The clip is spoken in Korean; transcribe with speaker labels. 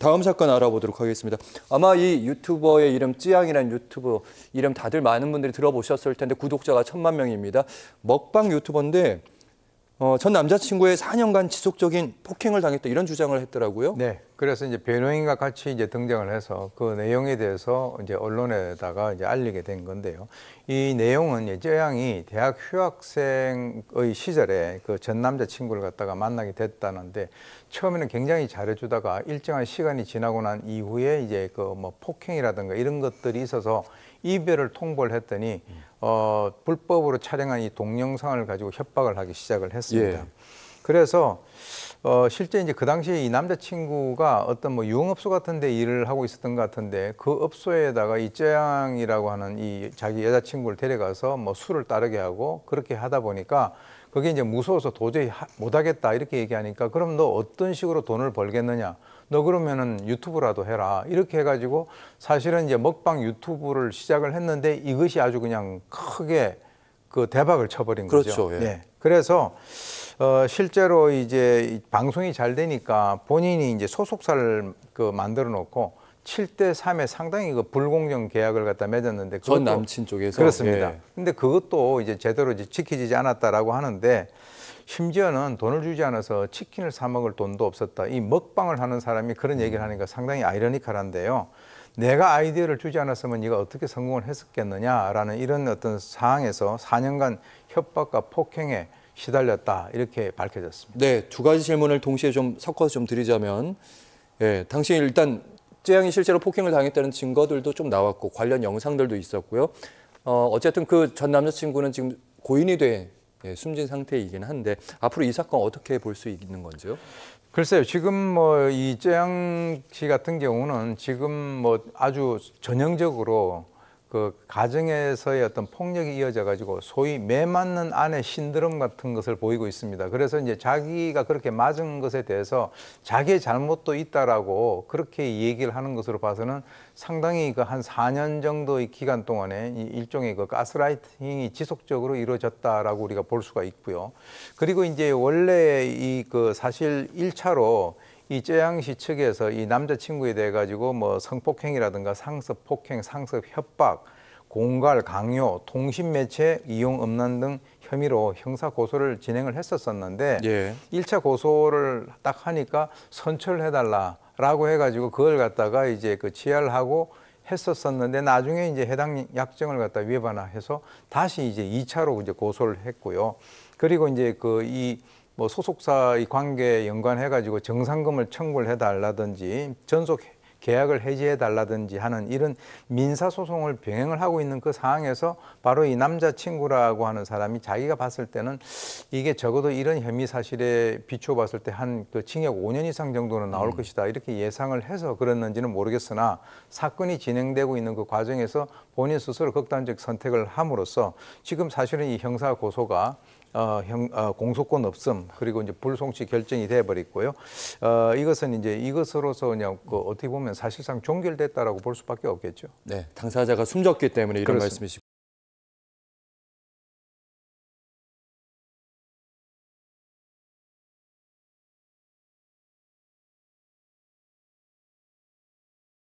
Speaker 1: 다음 사건 알아보도록 하겠습니다. 아마 이 유튜버의 이름 찌양이라는유튜브 이름 다들 많은 분들이 들어보셨을 텐데 구독자가 천만 명입니다. 먹방 유튜버인데 어, 전 남자친구의
Speaker 2: 4년간 지속적인 폭행을 당했다 이런 주장을 했더라고요. 네. 그래서 이제 변호인과 같이 이제 등장을 해서 그 내용에 대해서 이제 언론에다가 이제 알리게 된 건데요. 이 내용은 이제 재양이 대학 휴학생의 시절에 그 전 남자 친구를 갖다가 만나게 됐다는데 처음에는 굉장히 잘해주다가 일정한 시간이 지나고 난 이후에 이제 그 뭐 폭행이라든가 이런 것들이 있어서 이별을 통보를 했더니 어 불법으로 촬영한 이 동영상을 가지고 협박을 하기 시작을 했습니다. 예. 그래서 어, 실제 이제 그 당시에 이 남자친구가 어떤 뭐 유흥업소 같은 데 일을 하고 있었던 것 같은데 그 업소에다가 이 쩌양이라고 하는 이 자기 여자친구를 데려가서 뭐 술을 따르게 하고 그렇게 하다 보니까 그게 이제 무서워서 도저히 못하겠다 이렇게 얘기하니까 그럼 너 어떤 식으로 돈을 벌겠느냐 너 그러면은 유튜브라도 해라 이렇게 해가지고 사실은 이제 먹방 유튜브를 시작을 했는데 이것이 아주 그냥 크게 그 대박을 쳐버린 그렇죠, 거죠. 예. 네. 그래서 어, 실제로 이제 방송이 잘 되니까 본인이 이제 소속사를 그 만들어 놓고 7대 3에 상당히 그 불공정 계약을 갖다 맺었는데 전 남친 쪽에서 그렇습니다. 예. 근데 그것도 이제 제대로 이제 지키지지 않았다라고 하는데 심지어는 돈을 주지 않아서 치킨을 사 먹을 돈도 없었다. 이 먹방을 하는 사람이 그런 음. 얘기를 하니까 상당히 아이러니컬한데요. 내가 아이디어를 주지 않았으면 네가 어떻게 성공을 했었겠느냐라는 이런 어떤 상황에서 4년간 협박과 폭행에 시달렸다 이렇게 밝혀졌습니다. 네, 두 가지
Speaker 1: 질문을 동시에 좀 섞어서 좀 드리자면, 예, 당시 일단 쯔양이 실제로 폭행을 당했다는 증거들도 좀 나왔고 관련 영상들도 있었고요. 어, 어쨌든 그 전 남자친구는 지금 고인이 돼 예, 숨진 상태이긴 한데
Speaker 2: 앞으로 이 사건 어떻게 볼 수 있는 건지요? 글쎄요, 지금 뭐이 쯔양 씨 같은 경우는 지금 뭐 아주 전형적으로 그 가정에서의 어떤 폭력이 이어져 가지고 소위 매 맞는 아내 신드롬 같은 것을 보이고 있습니다. 그래서 이제 자기가 그렇게 맞은 것에 대해서 자기의 잘못도 있다라고 그렇게 얘기를 하는 것으로 봐서는 상당히 그 한 4년 정도의 기간 동안에 일종의 그 가스라이팅이 지속적으로 이루어졌다라고 우리가 볼 수가 있고요. 그리고 이제 원래 이 그 사실 1차로 이 쯔양시 측에서 이 남자친구에 대해 가지고 뭐 성폭행이라든가 상습 폭행, 상습 협박, 공갈, 강요, 통신 매체 이용 음란 등 혐의로 형사 고소를 진행을 했었었는데 예. 1차 고소를 딱 하니까 선처를 해달라라고 해가지고 그걸 갖다가 이제 그취하 하고 했었었는데 나중에 이제 해당 약정을 갖다 위반해서 다시 이제 2차로 이제 고소를 했고요. 그리고 이제 그이 뭐 소속사의 관계에 연관해 가지고 정상금을 청구를 해 달라든지 전속 계약을 해지해 달라든지 하는 이런 민사 소송을 병행을 하고 있는 그 상황에서 바로 이 남자 친구라고 하는 사람이 자기가 봤을 때는 이게 적어도 이런 혐의 사실에 비추어 봤을 때한그 징역 5년 이상 정도는 나올 음. 것이다 이렇게 예상을 해서 그랬는지는 모르겠으나 사건이 진행되고 있는 그 과정에서 본인 스스로 극단적 선택을 함으로써 지금 사실은 이 형사 고소가 어, 형, 어, 공소권 없음 그리고 이제 불송치 결정이 돼버렸고요. 어, 이것은 이제 이것으로서 그냥 그 어떻게 보면 사실상 종결됐다라고 볼 수밖에 없겠죠.
Speaker 1: 네, 당사자가 숨졌기 때문에 이런 그렇습니다. 말씀이시고.